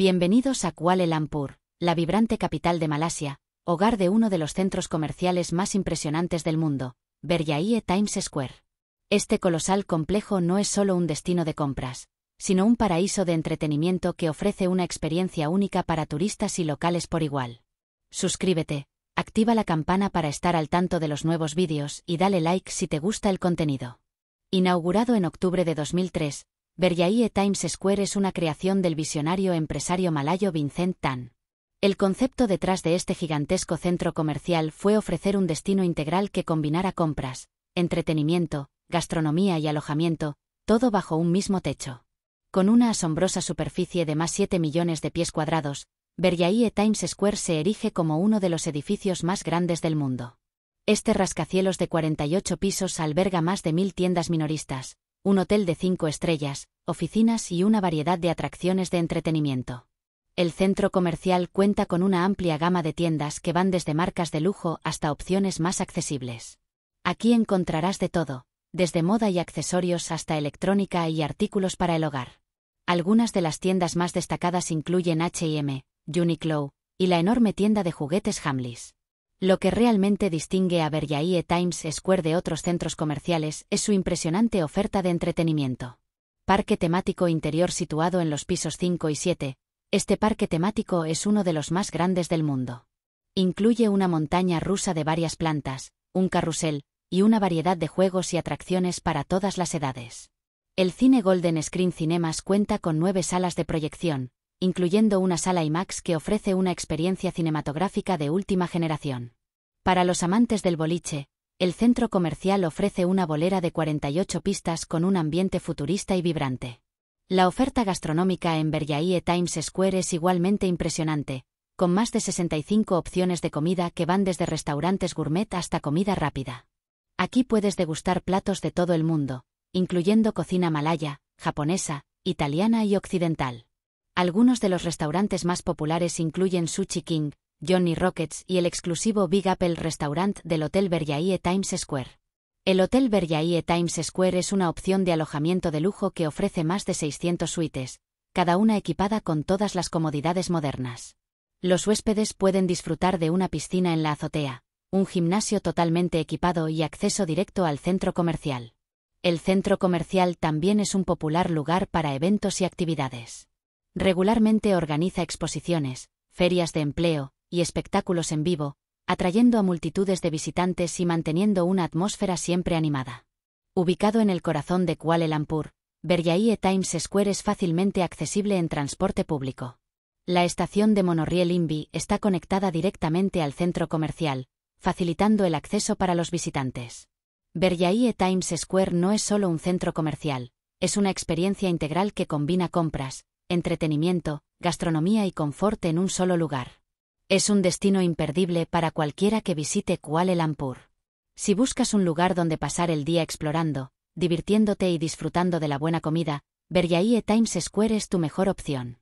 Bienvenidos a Kuala Lumpur, la vibrante capital de Malasia, hogar de uno de los centros comerciales más impresionantes del mundo, Berjaya e Times Square. Este colosal complejo no es solo un destino de compras, sino un paraíso de entretenimiento que ofrece una experiencia única para turistas y locales por igual. Suscríbete, activa la campana para estar al tanto de los nuevos vídeos y dale like si te gusta el contenido. Inaugurado en octubre de 2003, Berjaya e Times Square es una creación del visionario empresario malayo Vincent Tan. El concepto detrás de este gigantesco centro comercial fue ofrecer un destino integral que combinara compras, entretenimiento, gastronomía y alojamiento, todo bajo un mismo techo. Con una asombrosa superficie de más 7 millones de pies cuadrados, Berjaya e Times Square se erige como uno de los edificios más grandes del mundo. Este rascacielos de 48 pisos alberga más de mil tiendas minoristas, un hotel de cinco estrellas, oficinas y una variedad de atracciones de entretenimiento. El centro comercial cuenta con una amplia gama de tiendas que van desde marcas de lujo hasta opciones más accesibles. Aquí encontrarás de todo, desde moda y accesorios hasta electrónica y artículos para el hogar. Algunas de las tiendas más destacadas incluyen H&M, Uniqlo y la enorme tienda de juguetes Hamleys. Lo que realmente distingue a Berriaie Times Square de otros centros comerciales es su impresionante oferta de entretenimiento. Parque temático interior situado en los pisos 5 y 7, este parque temático es uno de los más grandes del mundo. Incluye una montaña rusa de varias plantas, un carrusel, y una variedad de juegos y atracciones para todas las edades. El cine Golden Screen Cinemas cuenta con nueve salas de proyección, incluyendo una sala IMAX que ofrece una experiencia cinematográfica de última generación. Para los amantes del boliche, el centro comercial ofrece una bolera de 48 pistas con un ambiente futurista y vibrante. La oferta gastronómica en e Times Square es igualmente impresionante, con más de 65 opciones de comida que van desde restaurantes gourmet hasta comida rápida. Aquí puedes degustar platos de todo el mundo, incluyendo cocina malaya, japonesa, italiana y occidental. Algunos de los restaurantes más populares incluyen Sushi King, Johnny Rockets y el exclusivo Big Apple Restaurant del Hotel Berriaie Times Square. El Hotel Berriaie Times Square es una opción de alojamiento de lujo que ofrece más de 600 suites, cada una equipada con todas las comodidades modernas. Los huéspedes pueden disfrutar de una piscina en la azotea, un gimnasio totalmente equipado y acceso directo al centro comercial. El centro comercial también es un popular lugar para eventos y actividades regularmente organiza exposiciones, ferias de empleo y espectáculos en vivo, atrayendo a multitudes de visitantes y manteniendo una atmósfera siempre animada. Ubicado en el corazón de Kuala Lumpur, Berjaya Times Square es fácilmente accesible en transporte público. La estación de monorriel Invi está conectada directamente al centro comercial, facilitando el acceso para los visitantes. Berjaya Times Square no es solo un centro comercial, es una experiencia integral que combina compras, entretenimiento, gastronomía y confort en un solo lugar. Es un destino imperdible para cualquiera que visite Kuala Lumpur. Si buscas un lugar donde pasar el día explorando, divirtiéndote y disfrutando de la buena comida, Berjaya Times Square es tu mejor opción.